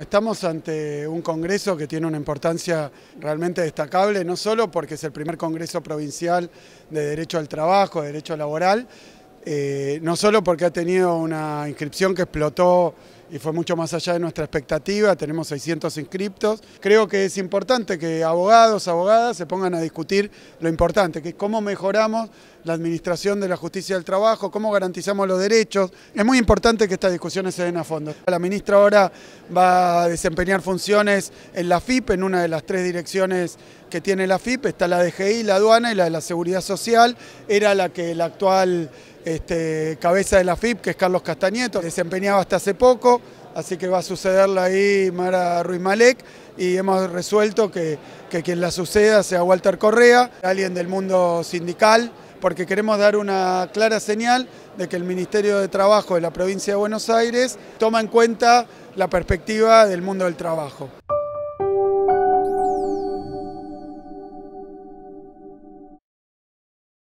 Estamos ante un congreso que tiene una importancia realmente destacable, no solo porque es el primer congreso provincial de Derecho al Trabajo, de Derecho Laboral, eh, no solo porque ha tenido una inscripción que explotó y fue mucho más allá de nuestra expectativa, tenemos 600 inscriptos. Creo que es importante que abogados, abogadas se pongan a discutir lo importante, que es cómo mejoramos la administración de la justicia del trabajo, cómo garantizamos los derechos. Es muy importante que estas discusiones se den a fondo. La ministra ahora va a desempeñar funciones en la FIP, en una de las tres direcciones que tiene la FIP, está la DGI, la aduana y la de la seguridad social, era la que el actual este, cabeza de la FIP, que es Carlos Castañeto, desempeñaba hasta hace poco, así que va a sucederla ahí Mara Ruiz Malek y hemos resuelto que quien la suceda sea Walter Correa, alguien del mundo sindical, porque queremos dar una clara señal de que el Ministerio de Trabajo de la provincia de Buenos Aires toma en cuenta la perspectiva del mundo del trabajo.